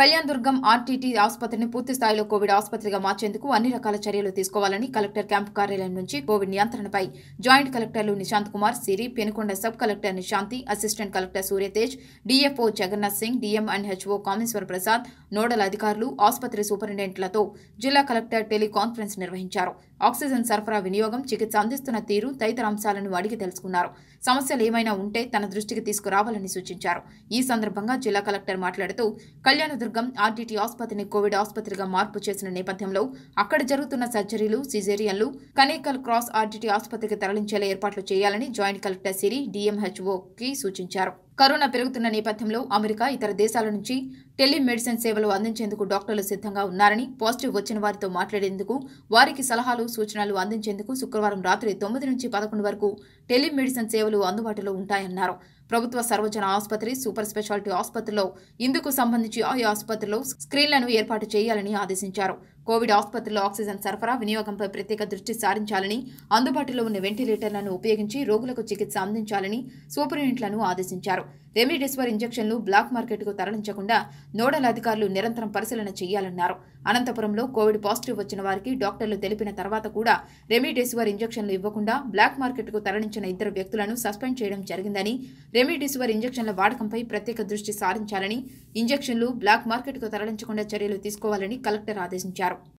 కళ్యాణ్ దుర్గం RTT ఆసుపత్రిని పూర్తి స్థాయిలో కోవిడ్ ఆసుపత్రిగా మార్చేందుకు అన్ని రకాల చర్యలు తీసుకోవాలని కలెక్టర్ క్యాంపు కార్యాలయం నుంచి కోవిడ్ నియంత్రణపై జాయింట్ కలెక్టర్లు Nishant Kumar Siri Penukonda sub collector Nishanthi assistant collector Suryatej DFO Jagannath Singh DM and HO Kameswara Prasad nodal అధికారులు ఆసుపత్రి సూపరింటెండెంట్లతో జిల్లా కలెక్టర్ టెలికాన్ఫరెన్స్ నిర్వహించారు ఆక్సిజన్ సరఫరా వినియోగం చికిత్స అందిస్తున్న తీరు తదితర అంశాలను అడిగి తెలుసుకున్నారు సమస్యలు ఏమైనా ఉంటే తన దృష్టికి తీసుకురావాలని సూచించారు ఈ సందర్భంగా జిల్లా కలెక్టర్ మాట్లాడుతూ కళ్యాణదుర్గం ఆర్టీటీ ఆసుపత్రిని కోవిడ్ ఆసుపత్రిగా మార్పు చేసిన నేపథ్యంలో అక్కడ జరుగుతున్న సర్జరీలు సిజేరియన్లు కనేకల్ క్రాస్ ఆర్టీటీ ఆసుపత్రికి తరలించేలా ఏర్పాట్లు చేయాలని జాయింట్ కలెక్టర్ సిరి డిఎంహెచ్ఓకి సూచించారు కరోనా పెరుగుతున్న నేపథ్యంలో అమెరికా ఇతర దేశాల నుంచి టెలిమెడిసిన్ సేవలు అందించేందుకు డాక్టర్లు సిద్ధంగా ఉన్నారని పాజిటివ్ వచ్చిన వారితో మాట్లాడేందుకు వారికి సలహాలు సూచనలు అందించేందుకు శుక్రవారం రాత్రి తొమ్మిది నుంచి పదకొండు వరకు టెలిమెడిసిన్ సేవలు అందుబాటులో ఉంటాయన్నారు ప్రభుత్వ సర్వజన ఆసుపత్రి సూపర్ స్పెషాలిటీ ఆసుపత్రిలో ఇందుకు సంబంధించి ఆయా ఆసుపత్రిలో స్క్రీన్లను ఏర్పాటు చేయాలని ఆదేశించారు కోవిడ్ ఆసుపత్రిలో ఆక్సిజన్ సరఫరా వినియోగంపై ప్రత్యేక దృష్టి సారించాలని అందుబాటులో ఉన్న వెంటిలేటర్లను ఉపయోగించి రోగులకు చికిత్స అందించాలని సూపరింటెండెంట్లను ఆదేశించారు రెమిడెసివర్ ఇంజక్షన్లు బ్లాక్ మార్కెట్కు తరలించకుండా నోడల్ అధికారులు నిరంతరం పరిశీలన చేయాలన్నారు అనంతపురంలో కోవిడ్ పాజిటివ్ వచ్చిన వారికి డాక్టర్లు తెలిపిన తర్వాత కూడా రెమిడెసివర్ ఇంజక్షన్లు ఇవ్వకుండా బ్లాక్ మార్కెట్కు తరలించిన సంబంధించిన ఇద్దరు వ్యక్తులను సస్పెండ్ చేయడం జరిగిందని రెమిడిసివర్ ఇంజక్షన్ల వాడకంపై ప్రత్యేక దృష్టి సారించాలని ఇంజక్షన్లు బ్లాక్ మార్కెట్కు తరలించకుండా చర్యలు తీసుకోవాలని కలెక్టర్ ఆదేశించారు